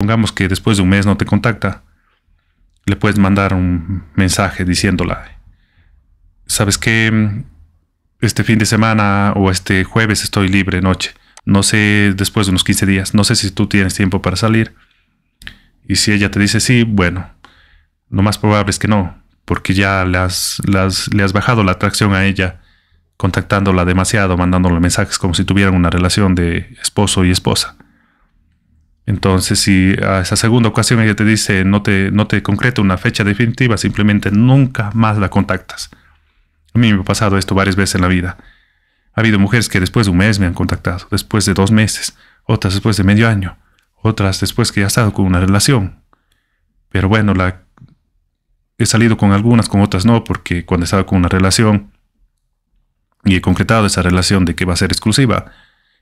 Pongamos que después de un mes no te contacta, le puedes mandar un mensaje diciéndola, ¿sabes qué? Este fin de semana o este jueves estoy libre noche. No sé, después de unos 15 días, no sé si tú tienes tiempo para salir. Y si ella te dice sí, bueno, lo más probable es que no, porque ya le le has bajado la atracción a ella, contactándola demasiado, mandándole mensajes como si tuvieran una relación de esposo y esposa. Entonces, si a esa segunda ocasión ella te dice, no te, no te concreta una fecha definitiva, simplemente nunca más la contactas. A mí me ha pasado esto varias veces en la vida. Ha habido mujeres que después de un mes me han contactado, después de dos meses, otras después de medio año, otras después que ya he estado con una relación. Pero bueno, la, he salido con algunas, con otras no, porque cuando he estado con una relación y he concretado esa relación de que va a ser exclusiva,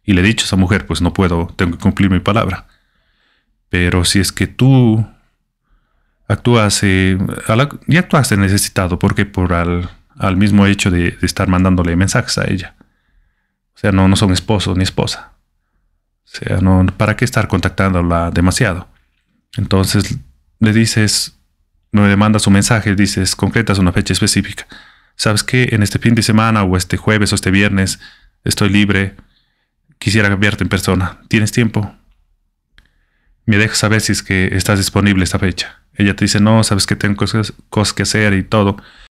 y le he dicho a esa mujer, pues no puedo, tengo que cumplir mi palabra. Pero si es que tú actúas eh, y actuaste necesitado, porque por al, mismo hecho de, estar mandándole mensajes a ella. O sea, no, son esposo ni esposa. O sea, no, ¿para qué estar contactándola demasiado? Entonces le dices, no le mandas un mensaje, dices, concretas una fecha específica. ¿Sabes qué? En este fin de semana o este jueves o este viernes estoy libre. Quisiera cambiarte en persona. ¿Tienes tiempo? me dejas saber si es que estás disponible esta fecha. Ella te dice, no, sabes que tengo cosas, cosas que hacer y todo.